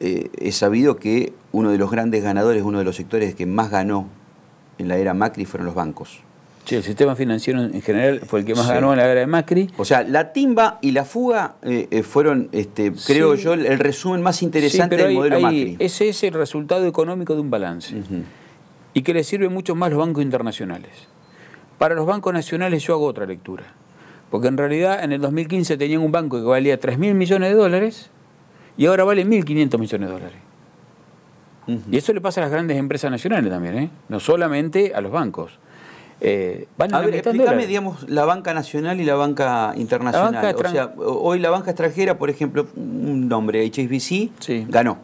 Eh, he es sabido que uno de los grandes ganadores, uno de los sectores que más ganó en la era Macri fueron los bancos. Sí, el sistema financiero en general fue el que más ganó en la era de Macri. O sea, la timba y la fuga eh, eh, fueron, este, creo yo, el resumen más interesante del modelo Ese es el resultado económico de un balance y que le sirve mucho más los bancos internacionales. Para los bancos nacionales yo hago otra lectura, porque en realidad en el 2015 tenían un banco que valía 3 mil millones de dólares y ahora vale 1.500 millones de dólares. Y eso le pasa a las grandes empresas nacionales también, ¿eh? no solamente a los bancos. Eh, van a, ver, explícame, digamos, la banca nacional y la banca internacional. hoy la banca extranjera, por ejemplo, un nombre, HSBC, ganó.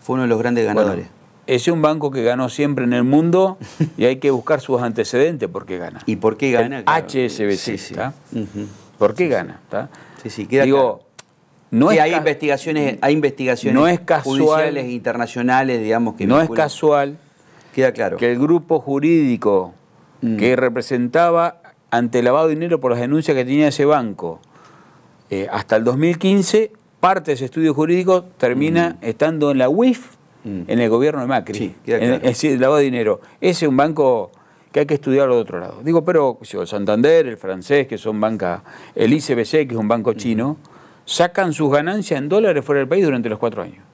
Fue uno de los grandes ganadores. Ese es un banco que ganó siempre en el mundo y hay que buscar sus antecedentes porque gana. ¿Y por qué gana? HSBC. ¿Por qué gana? Sí, sí, queda Digo, no hay investigaciones, hay no es casual, judiciales e internacionales, digamos que no es casual. Queda claro. Que el grupo jurídico mm. que representaba ante lavado de dinero por las denuncias que tenía ese banco eh, hasta el 2015, parte de ese estudio jurídico termina mm. estando en la UIF, mm. en el gobierno de Macri. es decir, lavado de dinero. Ese es un banco que hay que estudiarlo de otro lado. Digo, pero el Santander, el francés, que son bancas, el ICBC, que es un banco chino sacan sus ganancias en dólares fuera del país durante los cuatro años.